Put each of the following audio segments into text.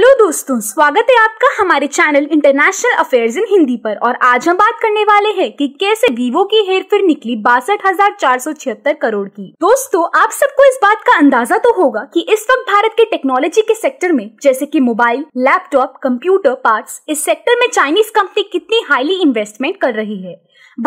hello दोस्तों स्वागत है आपका हमारे channel international affairs in Hindi पर और आज हम बात करने वाले हैं कि कैसे वीवो की हेर फिर निकली बासठ हजार चार सौ छिहत्तर करोड़ की दोस्तों आप सबको इस बात का अंदाजा तो होगा कि इस वक्त भारत के टेक्नोलॉजी के सेक्टर में जैसे कि मोबाइल लैपटॉप कंप्यूटर पार्ट्स इस सेक्टर में चाइनीज कंपनी कितनी हाईली इन्वेस्टमेंट कर रही है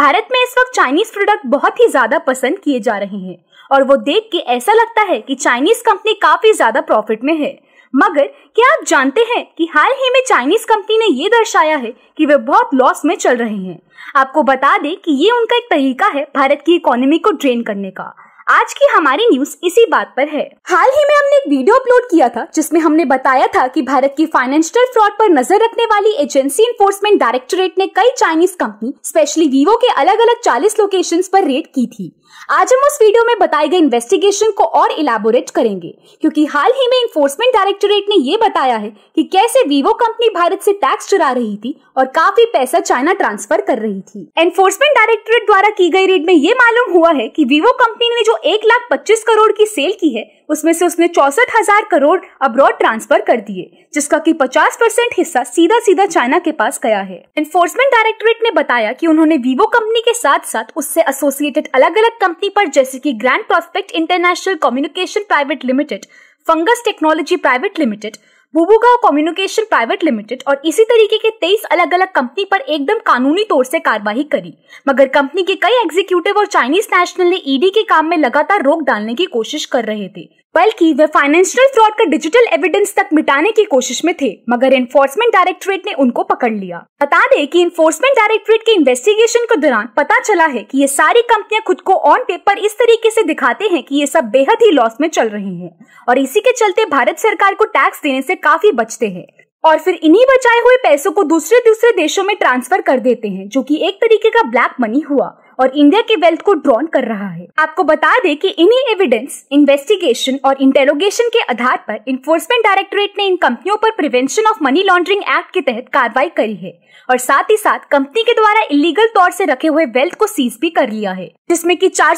भारत में इस वक्त चाइनीज प्रोडक्ट बहुत ही ज्यादा पसंद किए जा रहे हैं और वो देख के ऐसा लगता है कि चाइनीज कंपनी काफी ज्यादा प्रॉफिट में है मगर क्या आप जानते हैं कि हाल ही में चाइनीज कंपनी ने ये दर्शाया है कि वे बहुत लॉस में चल रहे हैं आपको बता दें कि ये उनका एक तरीका है भारत की इकोनॉमी को ड्रेन करने का आज की हमारी न्यूज इसी बात पर है हाल ही में हमने एक वीडियो अपलोड किया था जिसमें हमने बताया था कि भारत की फाइनेंशियल फ्रॉड पर नजर रखने वाली एजेंसी इन्फोर्समेंट डायरेक्टोरेट ने कई चाइनीज कंपनी स्पेशली वीवो के अलग अलग चालीस लोकेशन पर रेड की थी आज हम उस वीडियो में बताई गई इन्वेस्टिगेशन को और इलाबोरेट करेंगे क्योंकि हाल ही में इन्फोर्समेंट डायरेक्टोरेट ने ये बताया है कि कैसे वीवो कंपनी भारत से टैक्स चुरा रही थी और काफी पैसा चाइना ट्रांसफर कर रही थी एनफोर्समेंट डायरेक्टोरेट द्वारा की गई रेड में ये मालूम हुआ है कि वीवो कंपनी ने जो जो एक लाख पच्चीस करोड़ की सेल की है उसमें से उसने चौसठ हजार करोड़ अब्रॉड ट्रांसफर कर दिए जिसका कि 50 परसेंट हिस्सा सीधा सीधा चाइना के पास गया है एनफोर्समेंट डायरेक्टोरेट ने बताया कि उन्होंने वीवो कंपनी के साथ साथ उससे एसोसिएटेड अलग अलग कंपनी पर जैसे कि grand prospect international communication private limited fungus technology private limited बुबूगांव कम्युनिकेशन प्राइवेट लिमिटेड और इसी तरीके के तेईस अलग अलग कंपनी पर एकदम कानूनी तौर से कार्रवाई करी मगर कंपनी के कई एग्जीक्यूटिव और चाइनीज नेशनल ने ईडी e के काम में लगातार रोक डालने की कोशिश कर रहे थे बल्कि वे फाइनेंशियल फ्रॉड का डिजिटल एविडेंस तक मिटाने की कोशिश में थे मगर इन्फोर्समेंट डायरेक्टोरेट ने उनको पकड़ लिया बता दें कि इन्फोर्समेंट डायरेक्टोरेट के इन्वेस्टिगेशन के दौरान पता चला है कि ये सारी कंपनियां खुद को ऑन पेपर इस तरीके से दिखाते हैं कि ये सब बेहद ही लॉस में चल रही हैं और इसी के चलते भारत सरकार को टैक्स देने से काफी बचते हैं और फिर इन्हीं बचाए हुए पैसों को दूसरे दूसरे देशों में ट्रांसफर कर देते हैं जो कि एक तरीके का ब्लैक मनी हुआ और इंडिया के वेल्थ को ड्रॉन कर रहा है आपको बता दें कि इन्हीं एविडेंस इन्वेस्टिगेशन और इंटेरोगेशन के आधार पर इन्फोर्समेंट डायरेक्टोरेट ने इन कंपनियों पर prevention of money laundering act के तहत कार्रवाई करी है और साथ ही साथ कंपनी के द्वारा इलीगल तौर से रखे हुए वेल्थ को सीज भी कर लिया है जिसमें कि चार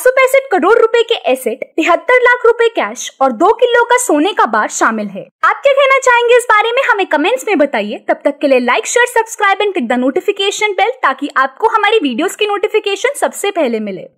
करोड़ रुपए के एसेट तिहत्तर लाख रुपए कैश और दो किलो का सोने का बार शामिल है आप क्या कहना चाहेंगे इस बारे में हमें कमेंट्स में बताइए तब तक के लिए like share subscribe and click the notification bell ताकि आपको हमारी वीडियोस की नोटिफिकेशन सबसे पहले मिले